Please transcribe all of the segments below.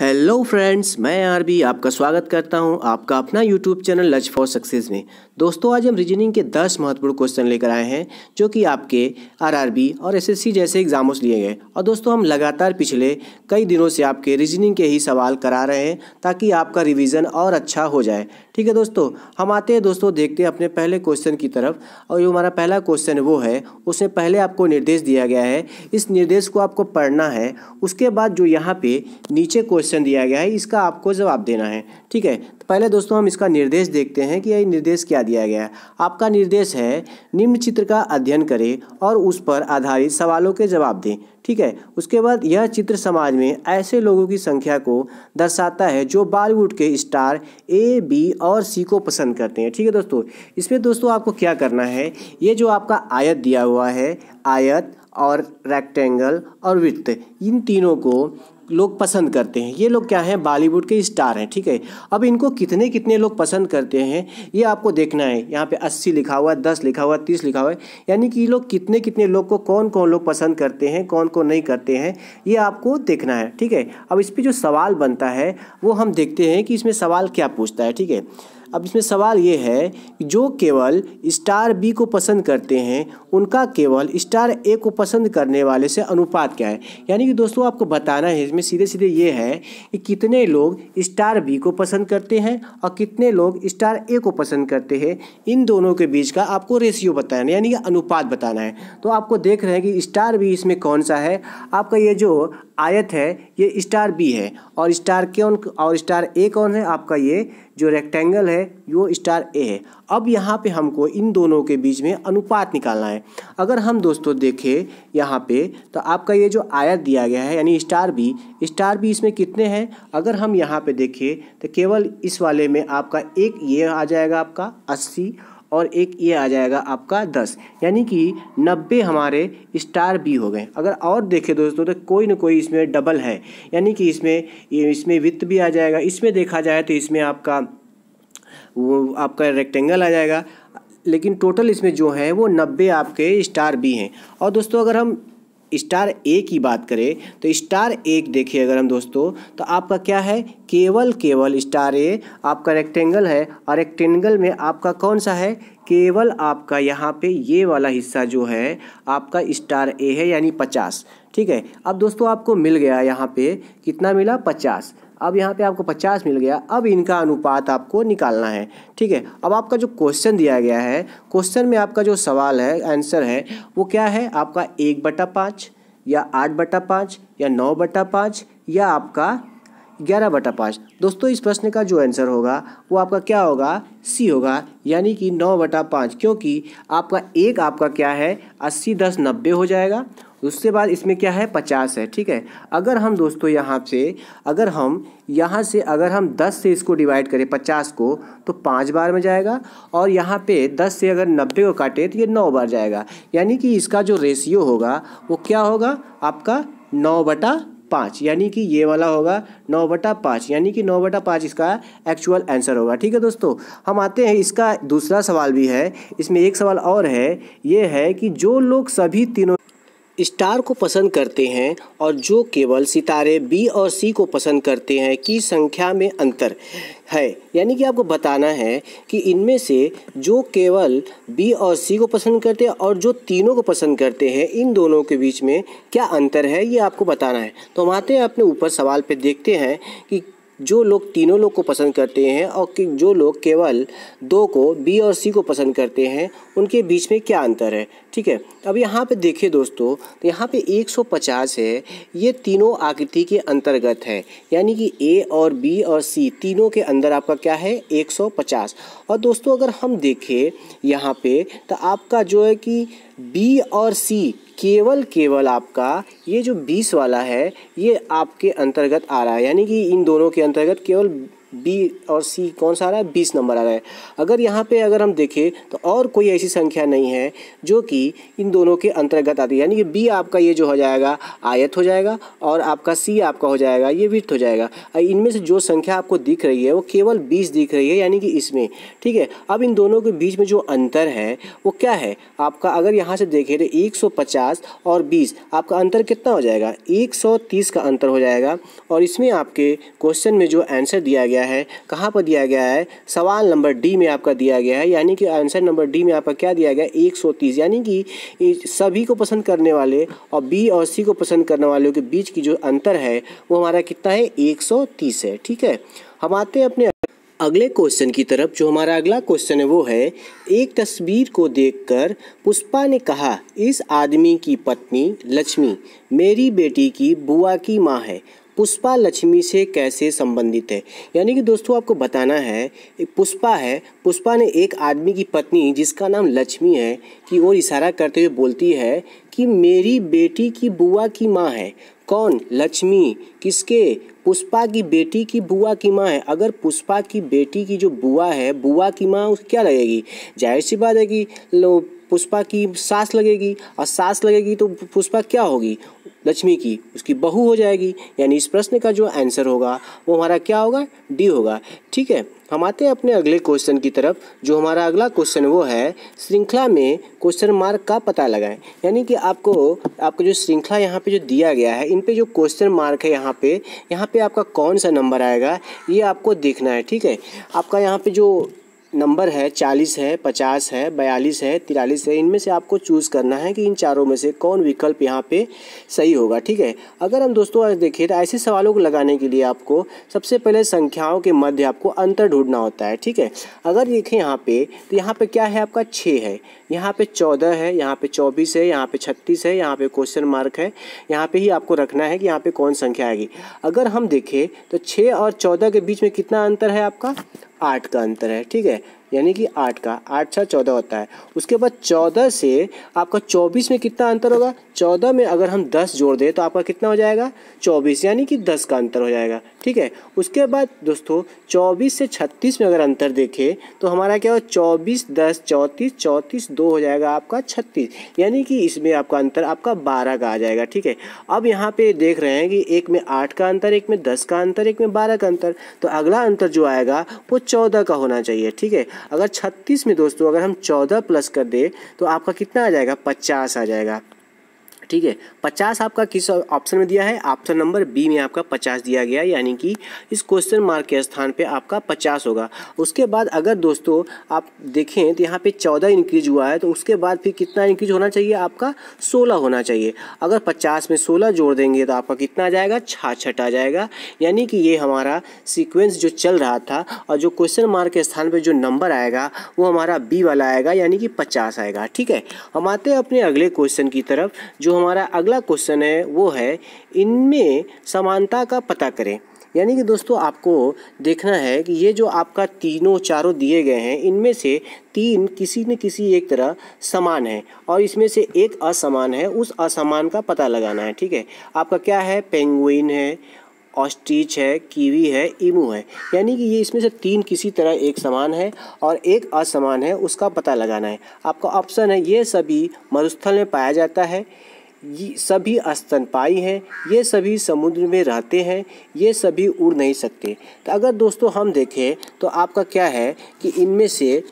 hello friends मैं RB आपका स्वागत करता हूं आपका अपना YouTube channel luck for success में दोस्तों आज हम रीजनिंग के 10 महत्वपूर्ण क्वेश्चन लेकर आए हैं जो कि आपके आरआरबी और एसएससी जैसे एग्जामों से लिए गए और दोस्तों हम लगातार पिछले कई दिनों से आपके रीजनिंग के ही सवाल करा रहे हैं ताकि आपका रिविज़न और अच्छा हो जाए ठीक है दोस्तों हम आते हैं दोस्तों देखते हैं अपने पहले क्वेश्चन की तरफ और जो हमारा पहला क्वेश्चन वो है उसमें पहले आपको निर्देश दिया गया है इस निर्देश को आपको पढ़ना है उसके बाद जो यहाँ पे नीचे क्वेश्चन क्वेश्चन दिया गया है इसका आपको जवाब देना है ठीक है तो पहले दोस्तों हम इसका निर्देश देखते हैं कि यही निर्देश क्या दिया गया है आपका निर्देश है निम्न चित्र का अध्ययन करें और उस पर आधारित सवालों के जवाब दें ठीक है उसके बाद यह चित्र समाज में ऐसे लोगों की संख्या को दर्शाता है जो बॉलीवुड के स्टार ए बी और सी को पसंद करते हैं ठीक है दोस्तों इसमें दोस्तों आपको क्या करना है ये जो आपका आयत दिया हुआ है आयत और रेक्टेंगल और वृत्त इन तीनों को लोग पसंद करते हैं ये लोग क्या हैं बॉलीवुड के स्टार हैं ठीक है अब इनको कितने कितने लोग पसंद करते हैं ये आपको देखना है यहाँ पे अस्सी लिखा हुआ है दस लिखा हुआ है तीस लिखा हुआ है यानी कि ये लोग कितने कितने लोग को कौन कौन लोग पसंद करते हैं कौन कौन नहीं करते हैं ये आपको देखना है ठीक है अब इस पर जो सवाल बनता है वो हम देखते हैं कि इसमें सवाल क्या पूछता है ठीक है अब इसमें सवाल ये है कि जो केवल स्टार बी को पसंद करते हैं उनका केवल स्टार ए को पसंद करने वाले से अनुपात क्या है यानी कि दोस्तों आपको बताना है इसमें सीधे सीधे ये है कि कितने लोग स्टार बी को पसंद करते हैं और कितने लोग स्टार ए को पसंद करते हैं इन दोनों के बीच का आपको रेशियो बताना है यानी कि अनुपात बताना है तो आपको देख रहे हैं कि स्टार बी इसमें कौन सा है आपका ये जो आयत है ये स्टार बी है और स्टार कौन और स्टार ए कौन है आपका ये जो रेक्टेंगल है वो स्टार ए है अब यहाँ पे हमको इन दोनों के बीच में अनुपात निकालना है अगर हम दोस्तों देखें यहाँ पे तो आपका ये जो आयत दिया गया है यानी स्टार बी स्टार बी इसमें कितने हैं अगर हम यहाँ पे देखें तो केवल इस वाले में आपका एक ये आ जाएगा आपका अस्सी और एक ये आ जाएगा आपका दस यानी कि नब्बे हमारे स्टार बी हो गए अगर और देखें दोस्तों तो कोई ना कोई इसमें डबल है यानी कि इसमें इसमें वित्त भी आ जाएगा इसमें देखा जाए तो इसमें आपका वो आपका रेक्टेंगल आ जाएगा लेकिन टोटल इसमें जो है वो नब्बे आपके स्टार बी हैं और दोस्तों अगर हम स्टार ए की बात करें तो स्टार एक देखिए अगर हम दोस्तों तो आपका क्या है केवल केवल स्टार ए आपका रेक्टेंगल है और रेक्टेंगल में आपका कौन सा है केवल आपका यहाँ पे ये वाला हिस्सा जो है आपका स्टार ए है यानी पचास ठीक है अब दोस्तों आपको मिल गया यहाँ पे कितना मिला पचास अब यहाँ पे आपको 50 मिल गया अब इनका अनुपात आपको निकालना है ठीक है अब आपका जो क्वेश्चन दिया गया है क्वेश्चन में आपका जो सवाल है आंसर है वो क्या है आपका एक बटा पाँच या आठ बटा पाँच या नौ बटा पाँच या आपका ग्यारह बटा पाँच दोस्तों इस प्रश्न का जो आंसर होगा वो आपका क्या होगा सी होगा यानी कि नौ बटा पाँच क्योंकि आपका एक आपका क्या है अस्सी दस नब्बे हो जाएगा उसके बाद इसमें क्या है पचास है ठीक है अगर हम दोस्तों यहाँ से अगर हम यहाँ से अगर हम दस से इसको डिवाइड करें पचास को तो पाँच बार में जाएगा और यहाँ पे दस से अगर नब्बे को काटे तो ये नौ बार जाएगा यानी कि इसका जो रेशियो होगा वो क्या होगा आपका नौ बटा पाँच यानी कि ये वाला होगा नौ बटा पाँच यानी कि नौ बटा पाँच इसका एक्चुअल आंसर होगा ठीक है दोस्तों हम आते हैं इसका दूसरा सवाल भी है इसमें एक सवाल और है ये है कि जो लोग सभी तीनों स्टार को पसंद करते हैं और जो केवल सितारे बी और सी को पसंद करते हैं की संख्या में अंतर है यानी कि आपको बताना है कि इनमें से जो केवल बी और सी को पसंद करते हैं और जो तीनों को पसंद करते हैं इन दोनों के बीच में क्या अंतर है ये आपको बताना है तो हम आते हैं अपने ऊपर सवाल पे देखते हैं कि जो लोग तीनों लोग को पसंद करते हैं और कि जो लोग केवल दो को बी और सी को पसंद करते हैं उनके बीच में क्या अंतर है ठीक है अब यहाँ पे देखिए दोस्तों तो यहाँ पे 150 है ये तीनों आकृति के अंतर्गत है यानी कि ए और बी और सी तीनों के अंदर आपका क्या है 150 और दोस्तों अगर हम देखें यहाँ पे तो आपका जो है कि बी और सी केवल केवल आपका ये जो बीस वाला है ये आपके अंतर्गत आ रहा है यानी कि इन दोनों के अंतर्गत केवल बी और सी कौन सा आ रहा है बीस नंबर आ रहा है अगर यहाँ पे अगर हम देखें तो और कोई ऐसी संख्या नहीं है जो कि इन दोनों के अंतर्गत आती है यानी कि बी आपका ये जो हो जाएगा आयत हो जाएगा और आपका सी आपका हो जाएगा ये वित्त हो जाएगा इनमें से जो संख्या आपको दिख रही है वो केवल बीस दिख रही है यानी कि इसमें ठीक है अब इन दोनों के बीच में जो अंतर है वो क्या है आपका अगर यहाँ से देखें तो एक और बीस आपका अंतर कितना हो जाएगा एक का अंतर हो जाएगा और इसमें आपके क्वेश्चन में जो आंसर दिया गया गया है कहाँ पर दिया गया है सवाल नंबर डी में आपका दिया गया है यानी कि आंसर नंबर डी में आपका क्या दिया गया एक सौ तीस यानी कि सभी को पसंद करने वाले और बी और सी को पसंद करने वालों के बीच की जो अंतर है वो हमारा कितना है एक सौ तीस है ठीक है हम आते हैं अपने अगले क्वेश्चन की तरफ जो हमारा अगला क्वेश्चन है वो है एक तस्वीर को देखकर पुष्पा ने कहा इस आदमी की पत्नी लक्ष्मी मेरी बेटी की बुआ की माँ है पुष्पा लक्ष्मी से कैसे संबंधित है यानी कि दोस्तों आपको बताना है पुष्पा है पुष्पा ने एक आदमी की पत्नी जिसका नाम लक्ष्मी है की ओर इशारा करते हुए बोलती है कि मेरी बेटी की बुआ की माँ है कौन लक्ष्मी किसके पुष्पा की बेटी की बुआ की माँ है अगर पुष्पा की बेटी की जो बुआ है बुआ की माँ उस क्या लगेगी जाहिर सी बात है कि पुष्पा की सास लगेगी और सास लगेगी तो पुष्पा क्या होगी लक्ष्मी की उसकी बहू हो जाएगी यानी इस प्रश्न का जो आंसर होगा वो हमारा क्या होगा डी होगा ठीक है हम आते हैं अपने अगले क्वेश्चन की तरफ जो हमारा अगला क्वेश्चन वो है श्रृंखला में क्वेश्चन मार्क का पता लगाएं यानी कि आपको आपको जो श्रृंखला यहाँ पे जो दिया गया है इन पे जो क्वेश्चन मार्क है यहाँ पे यहाँ पे आपका कौन सा नंबर आएगा ये आपको देखना है ठीक है आपका यहाँ पे जो नंबर है चालीस है पचास है बयालीस है तिरालीस है इनमें से आपको चूज़ करना है कि इन चारों में से कौन विकल्प यहाँ पे सही होगा ठीक है अगर हम दोस्तों आज देखें तो ऐसे सवालों को लगाने के लिए आपको सबसे पहले संख्याओं के मध्य आपको अंतर ढूंढना होता है ठीक है अगर देखें यहाँ पे तो यहाँ पे क्या है आपका छः है यहाँ पे चौदह है यहाँ पे चौबीस है यहाँ पे छत्तीस है यहाँ पर क्वेश्चन मार्क है यहाँ पर ही आपको रखना है कि यहाँ पर कौन संख्या आएगी अगर हम देखें तो छः और चौदह के बीच में कितना अंतर है आपका आठ का अंतर है ठीक है यानी कि आठ का आठ छः चौदह होता है उसके बाद चौदह से आपका चौबीस में कितना अंतर होगा चौदह में अगर हम दस जोड़ दें तो आपका कितना हो जाएगा चौबीस यानी कि दस का अंतर हो जाएगा ठीक है उसके बाद दोस्तों चौबीस से छत्तीस में अगर अंतर देखें तो हमारा क्या हो चौबीस दस चौंतीस चौंतीस दो हो जाएगा आपका छत्तीस यानी कि इसमें आपका अंतर आपका बारह का आ जाएगा ठीक है अब यहाँ पर देख रहे हैं कि एक में आठ का अंतर एक में दस का अंतर एक में बारह का अंतर तो अगला अंतर जो आएगा वो चौदह का होना चाहिए ठीक है अगर छत्तीस में दोस्तों अगर हम चौदह प्लस कर दें तो आपका कितना आ जाएगा पचास आ जाएगा ठीक है पचास आपका किस ऑप्शन में दिया है ऑप्शन नंबर बी में आपका पचास दिया गया यानी कि इस क्वेश्चन मार्क के स्थान पे आपका पचास होगा उसके बाद अगर दोस्तों आप देखें तो यहाँ पे चौदह इंक्रीज हुआ है तो उसके बाद फिर कितना इंक्रीज होना चाहिए आपका सोलह होना चाहिए अगर पचास में सोलह जोड़ देंगे तो आपका कितना आ जाएगा छाछठ आ जाएगा यानी कि ये हमारा सिक्वेंस जो चल रहा था और जो क्वेश्चन मार्क के स्थान पर जो नंबर आएगा वो हमारा बी वाला आएगा यानी कि पचास आएगा ठीक है हम आते हैं अपने अगले क्वेश्चन की तरफ जो हमारा अगला क्वेश्चन है वो है इनमें समानता का पता करें यानी कि दोस्तों आपको देखना है कि ये जो आपका तीनों चारों दिए गए हैं इनमें से तीन किसी न किसी एक तरह समान है और इसमें से एक असमान है उस असमान का पता लगाना है ठीक है आपका क्या है पेंगुइन है ऑस्ट्रीच है कीवी है इमू है यानी कि ये इसमें से तीन किसी तरह एक समान है और एक असमान है उसका पता लगाना है आपका ऑप्शन है ये सभी मरुस्थल में पाया जाता है सभी स्तनपाई हैं ये सभी समुद्र में रहते हैं ये सभी उड़ नहीं सकते तो अगर दोस्तों हम देखें तो आपका क्या है कि इनमें से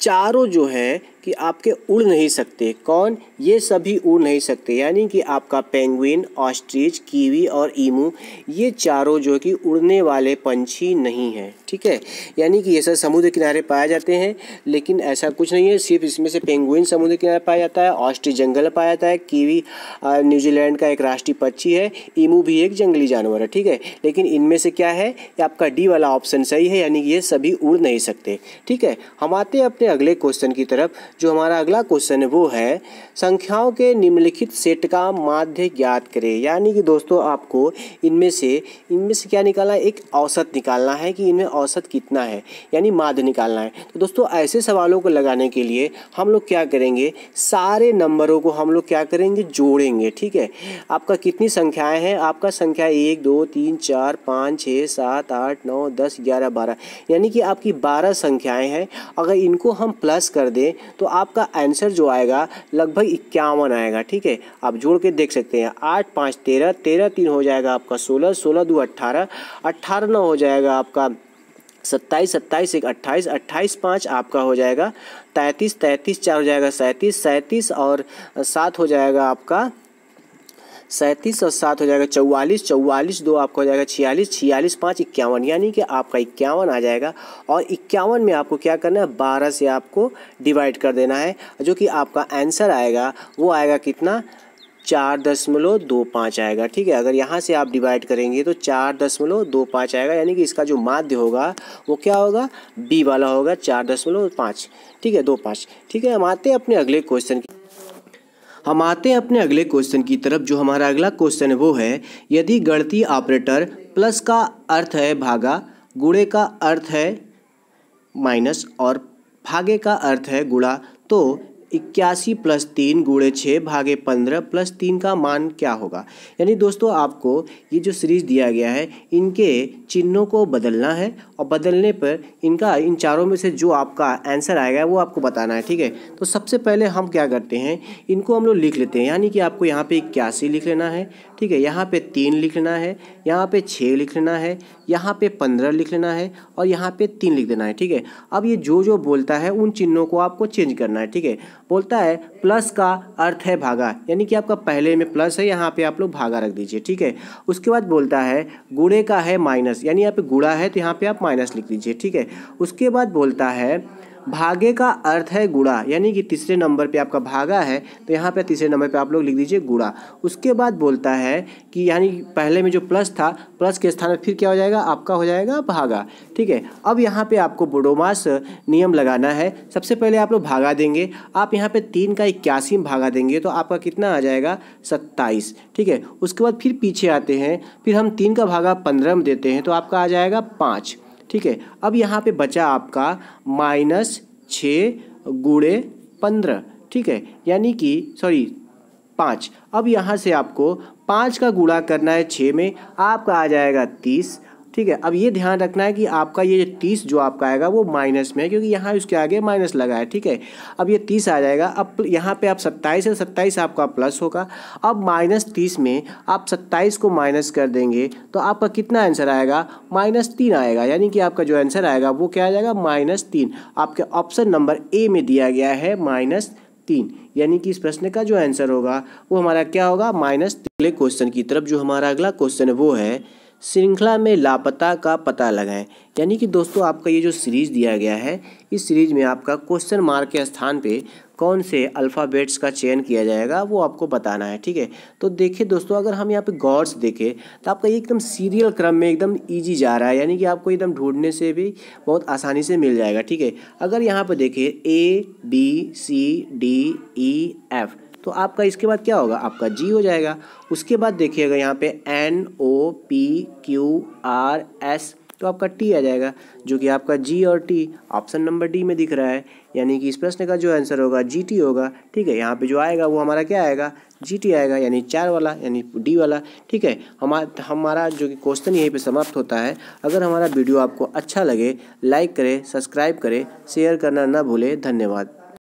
चारों जो हैं कि आपके उड़ नहीं सकते कौन ये सभी उड़ नहीं सकते यानी कि आपका पेंगुइन ऑस्ट्रिच कीवी और ईमू ये चारों जो कि उड़ने वाले पंछी नहीं हैं ठीक है यानी कि ये सब समुद्र किनारे पाए जाते हैं लेकिन ऐसा कुछ नहीं है सिर्फ इसमें से पेंगुइन समुद्र किनारे पाया जाता है ऑस्ट्रिच जंगल पाया जाता है कीवी न्यूजीलैंड का एक राष्ट्रीय पक्षी है ईमू भी एक जंगली जानवर है ठीक है लेकिन इनमें से क्या है आपका डी वाला ऑप्शन सही है यानी कि ये सभी उड़ नहीं सकते ठीक है हम आते हैं अपने अगले क्वेश्चन की तरफ जो हमारा अगला क्वेश्चन है वो है संख्याओं के निम्नलिखित सेट का माध्य ज्ञात करें यानी कि दोस्तों आपको इनमें से इनमें से क्या निकालना है एक औसत निकालना है कि इनमें औसत कितना है यानी माध्य निकालना है तो दोस्तों ऐसे सवालों को लगाने के लिए हम लोग क्या करेंगे सारे नंबरों को हम लोग क्या करेंगे जोड़ेंगे ठीक है आपका कितनी संख्याएँ हैं आपका संख्या एक दो तीन चार पाँच छः सात आठ नौ दस ग्यारह बारह यानी कि आपकी बारह संख्याएँ हैं अगर इनको हम प्लस कर दें तो तो आपका आंसर जो आएगा लगभग इक्यावन आएगा ठीक है आप जोड़ के देख सकते हैं आठ पाँच तेरह तेरह तीन हो जाएगा आपका सोलह सोलह दो अट्ठारह अट्ठारह नौ हो जाएगा आपका सत्ताईस सत्ताईस एक अट्ठाईस अट्ठाईस पाँच आपका हो जाएगा तैंतीस तैंतीस चार हो जाएगा सैंतीस सैंतीस और सात हो जाएगा आपका सैंतीस और सात हो जाएगा चौवालीस चौवालीस दो आपका हो जाएगा छियालीस छियालीस पाँच इक्यावन यानी कि आपका इक्यावन आ जाएगा और इक्यावन में आपको क्या करना है बारह से आपको डिवाइड कर देना है जो कि आपका आंसर आएगा वो आएगा कितना चार दशमलव दो पाँच आएगा ठीक है अगर यहाँ से आप डिवाइड करेंगे तो चार दशमलव दो पाँच आएगा यानी कि इसका जो माध्य होगा वो क्या होगा बी वाला होगा चार दशमलव पाँच ठीक है दो पाँच ठीक है हम आते हैं अपने अगले क्वेश्चन की हम आते हैं अपने अगले क्वेश्चन की तरफ जो हमारा अगला क्वेश्चन है वो है यदि गणती ऑपरेटर प्लस का अर्थ है भागा गुड़े का अर्थ है माइनस और भागे का अर्थ है गुड़ा तो इक्यासी प्लस तीन गुड़े छः भागे पंद्रह प्लस तीन का मान क्या होगा यानी दोस्तों आपको ये जो सीरीज़ दिया गया है इनके चिन्हों को बदलना है और बदलने पर इनका इन चारों में से जो आपका आंसर आएगा वो आपको बताना है ठीक है तो सबसे पहले हम क्या करते हैं इनको हम लोग लिख लेते हैं यानी कि आपको यहाँ पर इक्यासी लिख लेना है ठीक है यहाँ पर तीन लिख लेना है यहाँ पर छः लिख लेना है यहाँ पर पंद्रह लिख लेना है और यहाँ पे तीन लिख देना है ठीक है अब ये जो जो बोलता है उन चिन्हों को आपको चेंज करना है ठीक है बोलता है प्लस का अर्थ है भागा यानी कि आपका पहले में प्लस है यहाँ पे आप लोग भागा रख दीजिए ठीक है उसके बाद बोलता है गुड़े का है माइनस यानी यहाँ पे गुड़ा है तो यहाँ पे आप माइनस लिख दीजिए ठीक है उसके बाद बोलता है भागे का अर्थ है गुड़ा यानी कि तीसरे नंबर पे आपका भागा है तो यहाँ पे तीसरे नंबर पे आप लोग लिख दीजिए गुड़ा उसके बाद बोलता है कि यानी पहले में जो प्लस था प्लस के स्थान पर फिर क्या हो जाएगा आपका हो जाएगा भागा ठीक है अब यहाँ पे आपको बोडोमास नियम लगाना है सबसे पहले आप लोग भागा देंगे आप यहाँ पर तीन का इक्यासी भागा देंगे तो आपका कितना आ जाएगा सत्ताईस ठीक है उसके बाद फिर पीछे आते हैं फिर हम तीन का भागा पंद्रह में देते हैं तो आपका आ जाएगा पाँच ठीक है अब यहाँ पे बचा आपका माइनस छ गुड़े पंद्रह ठीक है यानी कि सॉरी पाँच अब यहाँ से आपको पाँच का गुड़ा करना है छः में आपका आ जाएगा तीस ठीक है अब ये ध्यान रखना है कि आपका ये तीस जो आपका आएगा वो माइनस में है क्योंकि यहाँ उसके आगे माइनस लगा है ठीक है अब ये तीस आ जाएगा अब यहाँ पे आप सत्ताईस है सत्ताईस आपका प्लस होगा अब माइनस तीस में आप सत्ताईस को माइनस कर देंगे तो आपका कितना आंसर आएगा माइनस तीन आएगा यानी कि आपका जो आंसर आएगा वो क्या आ जाएगा माइनस तीन आपके ऑप्शन नंबर ए में दिया गया है माइनस तीन यानी कि इस प्रश्न का जो आंसर होगा वो हमारा क्या होगा माइनस अगले क्वेश्चन की तरफ जो हमारा अगला क्वेश्चन है वो है श्रृंखला में लापता का पता लगाएं यानी कि दोस्तों आपका ये जो सीरीज दिया गया है इस सीरीज में आपका क्वेश्चन मार्क के स्थान पे कौन से अल्फ़ाबेट्स का चयन किया जाएगा वो आपको बताना है ठीक है तो देखिए दोस्तों अगर हम यहाँ पे गॉड्स देखें तो आपका ये एकदम सीरियल क्रम में एकदम इजी जा रहा है यानी कि आपको एकदम ढूंढने से भी बहुत आसानी से मिल जाएगा ठीक है अगर यहाँ पर देखिए A B C D E F तो आपका इसके बाद क्या होगा आपका जी हो जाएगा उसके बाद देखिएगा यहाँ पे N O P Q R S तो आपका टी आ जाएगा जो कि आपका जी और टी ऑप्शन नंबर डी में दिख रहा है यानी कि इस प्रश्न का जो आंसर होगा जी टी होगा ठीक है यहाँ पे जो आएगा वो हमारा क्या आएगा जी टी आएगा यानी चार वाला यानी डी वाला ठीक है हमारा हमारा जो कि क्वेश्चन यहीं पे समाप्त होता है अगर हमारा वीडियो आपको अच्छा लगे लाइक करें सब्सक्राइब करें शेयर करना ना भूलें धन्यवाद